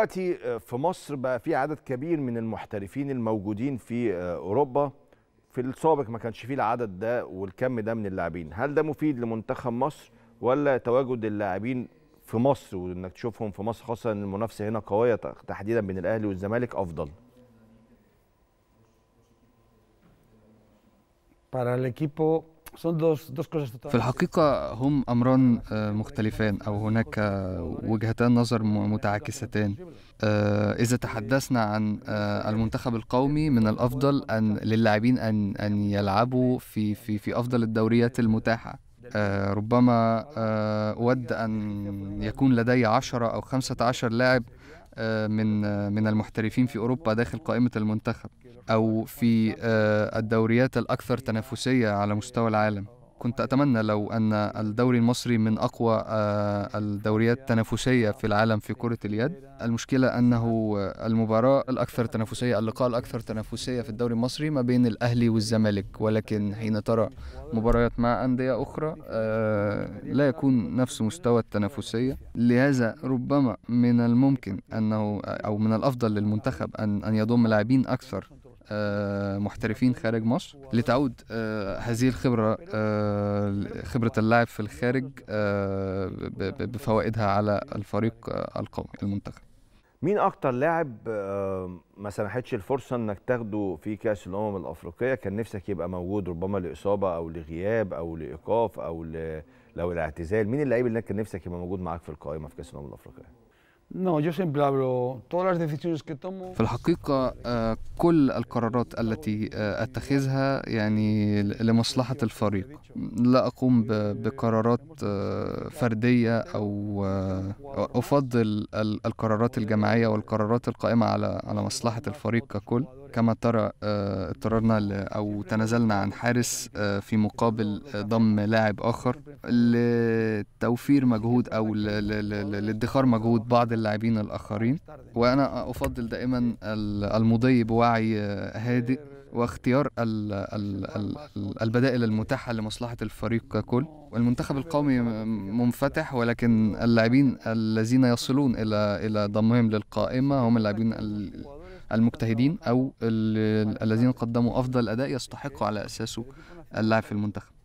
دلوقتي آه، في مصر بقى في عدد كبير من المحترفين الموجودين في آه، اوروبا في السابق ما كانش فيه العدد ده والكم ده من اللاعبين هل ده مفيد لمنتخب مصر ولا تواجد اللاعبين في مصر وانك تشوفهم في مصر خاصه ان المنافسه هنا قويه تحديدا بين الاهلي والزمالك افضل para el equipo في الحقيقة هم أمران آه، مختلفان أو هناك وجهتان نظر متعاكستان آه، إذا تحدثنا عن آه، المنتخب القومي من الأفضل أن للاعبين أن أن يلعبوا في في في أفضل الدوريات المتاحة ربما أود أن يكون لدي عشرة أو خمسة عشر لاعب آه، من آه، من المحترفين في أوروبا داخل قائمة المنتخب أو في آه، الدوريات الأكثر تنافسية على مستوى العالم كنت أتمنى لو أن الدوري المصري من أقوى آه، الدوريات التنافسية في العالم في كرة اليد المشكلة أنه المباراة الأكثر تنافسية اللقاء الأكثر تنافسية في الدوري المصري ما بين الأهلي والزمالك ولكن حين ترى مباريات مع أندية أخرى آه، لا يكون نفس مستوى التنافسية لهذا ربما من الممكن أنه أو من الأفضل للمنتخب أن أن يضم لاعبين أكثر آه، محترفين خارج مصر لتعود آه، هذه الخبرة آه، خبرة اللاعب في الخارج بفوائدها على الفريق القومي المنتخب مين اكتر لاعب ما سنحتش الفرصه انك تاخده في كاس الامم الافريقيه كان نفسك يبقى موجود ربما لاصابه او لغياب او لايقاف او لو الاعتزال مين اللعيب اللي كان نفسك يبقى موجود معاك في القائمه في كاس الامم الافريقيه في الحقيقة آه، كل القرارات التي آه، أتخذها يعني لمصلحة الفريق لا أقوم بقرارات آه، فردية أو أفضل القرارات الجماعية والقرارات القائمة على مصلحة الفريق ككل كما ترى آه، اضطررنا أو تنازلنا عن حارس آه، في مقابل آه، ضم لاعب آخر لتوفير مجهود أو لادخار مجهود بعض اللاعبين الآخرين وأنا أفضل دائما المضي بوعي هادئ واختيار الـ الـ الـ البدائل المتاحة لمصلحة الفريق ككل والمنتخب القومي منفتح ولكن اللاعبين الذين يصلون إلى إلى ضمهم للقائمة هم اللاعبين المجتهدين أو الذين قدموا أفضل أداء يستحق على أساسه اللعب في المنتخب